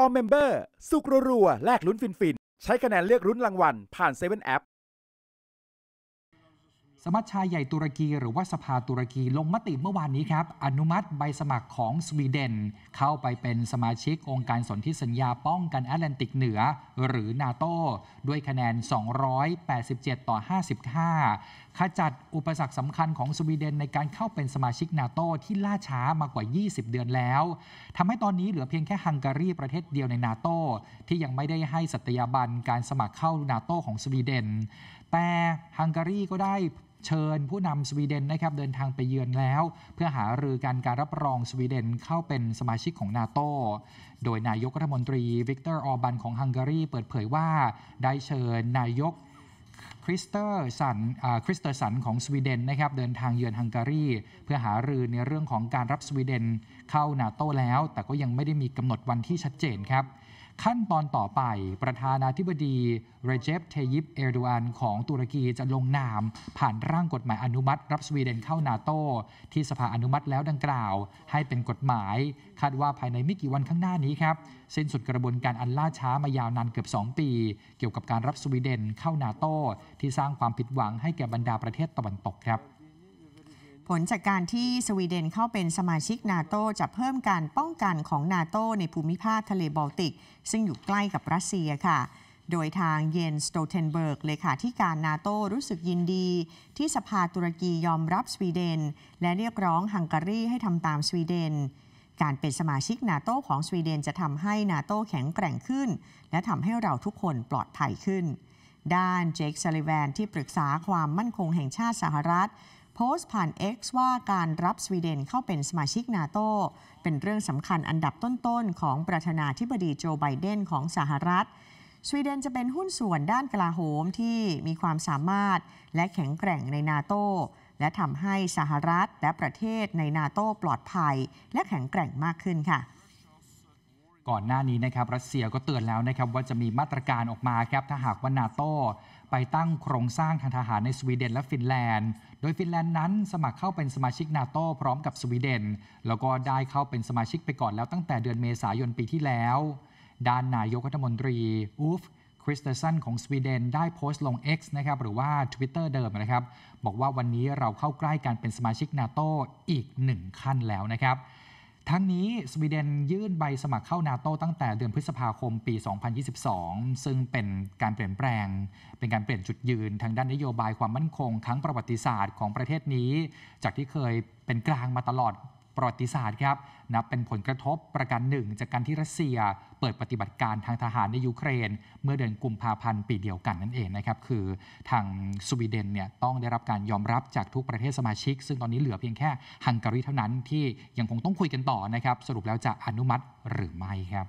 All Member สุกรัวๆแลกลุ้นฟินๆใช้คะแนนเลือกรุ้นรางวัล ผ่าน7 a p p สมัชชาใหญ่ตุรกีหรือว่าสภาตุรกีลงมติเมื่อวานนี้ครับ อนุมัติใบสมัครของสวีเดนเข้าไปเป็นสมาชิกองค์การสนธิสัญญาป้องกันแอตแลนติกเหนือหรือนาโตด้วยคะแนน 287 ต่อ 55ขจัดอุปสรรคสำคัญของสวีเดนในการเข้าเป็นสมาชิกนาโตที่ล่าช้ามากกว่า 20 เดือนแล้วทำให้ตอนนี้เหลือเพียงแค่ฮังการีประเทศเดียวใน นาโตที่ยังไม่ได้ให้สัตยาบันการสมัครเข้านาโตของสวีเดนแต่ฮังการีก็ได้เชิญผู้นำสวีเดนนะครับ เดินทางไปเยือนแล้ว เพื่อหารือการการรับรองสวีเดนเข้าเป็นสมาชิกของ นาโต โดยนายกรัฐมนตรีวิกเตอร์ออบันของฮังการีเปิดเผยว่าได้เชิญนายกริสเตอร์สันคริสเตอร์สันของสวีเดนนะครับเดินทางเยือนฮังการีเพื่อหารือในเรื่องของการรับสวีเดนเข้านาโตแล้ว แต่ก็ยังไม่ได้มีกำหนดวันที่ชัดเจนครับ ขั้นตอนต่อไป ประธานาธิบดีเรเจฟเทยิปเอร์ดูอันของตุรกีจะลงนาม ผ่านร่างกฎหมายอนุมัติ รับสวีเดนเข้านาโตที่สภาอนุมัติแล้วดังกล่าว ให้เป็นกฎหมาย คาดว่าภายในไม่กี่วันข้างหน้านี้ครับสิ้นสุดกระบวนการอันล่าช้ามายาวนานเกือบ2 ปี เกี่ยวกับการรับสวีเดนเข้านาโตที่สร้างความผิดหวังให้แก่บรรดาประเทศตะวันตกครับ ผลจากการที่สวีเดนเข้าเป็นสมาชิกนาโตจะเพิ่มการป้องกันของนาโตในภูมิภาคทะเลบอลติก ซึ่งอยู่ใกล้กับรัสเซียค่ะ โดยทางเยนสโตเทนเบิร์ก เลขาธิการนาโตรู้สึกยินดี ที่สภาตุรกียอมรับสวีเดน และเรียกร้องฮังการีให้ทำตามสวีเดน การเป็นสมาชิกนาโตของสวีเดนจะทำให้นาโตแข็งแกร่งขึ้น และทำให้เราทุกคนปลอดภัยขึ้นด้านเจคซาลิแวนที่ปรึกษาความมั่นคงแห่งชาติสหรัฐ โพสต์ผ่าน X ว่าการรับสวีเดนเข้าเป็นสมาชิกนาโต เป็นเรื่องสำคัญอันดับต้นๆ ของประธานาธิบดีโจไบเดนของสหรัฐสวีเดนจะเป็นหุ้นส่วนด้านกลาโหมที่มีความสามารถและแข็งแกร่งในนาโต และทำให้สหรัฐและประเทศในนาโตปลอดภัย และแข็งแกร่งมากขึ้นค่ะก่อนหน้านี้นะครับรัสเซียก็เตือนแล้วนะครับว่าจะมีมาตรการออกมาครับถ้าหากว่านาโตไปตั้งโครงสร้างทางทหารในสวีเดนและฟินแลนด์ โดยฟินแลนด์นั้นสมัครเข้าเป็นสมาชิกนาโตพร้อมกับสวีเดน แล้วก็ได้เข้าเป็นสมาชิกไปก่อนแล้วตั้งแต่เดือนเมษายนปีที่แล้ว ด้านนายกรัฐมนตรีอูฟคริสเตอร์สันของสวีเดน ได้โพสต์ลง X นะครับหรือว่า Twitter เดิมนะครับ บอกว่าวันนี้เราเข้าใกล้การเป็นสมาชิกนาโตอีกหนึ่งขั้นแล้วนะครับทั้งนี้สวีเดนยื่นใบสมัครเข้านาโตตั้งแต่เดือนพฤษภาคมปี 2022 ซึ่งเป็นการเปลี่ยนแปลง เป็นการเปลี่ยนจุดยืนทางด้านนโยบายความมั่นคงครั้งประวัติศาสตร์ของประเทศนี้ จากที่เคยเป็นกลางมาตลอดประวัติศาสตร์ครับนับเป็นผลกระทบประการหนึ่งจากการที่รัสเซียเปิดปฏิบัติการทางทหารในยูเครน เมื่อเดือนกุมภาพันธ์ปีเดียวกันนั่นเองนะครับคือทางสวีเดนเนี่ยต้องได้รับการยอมรับจากทุกประเทศสมาชิก ซึ่งตอนนี้เหลือเพียงแค่ฮังการีเท่านั้น ที่ยังคงต้องคุยกันต่อนะครับ สรุปแล้วจะอนุมัติหรือไม่ครับ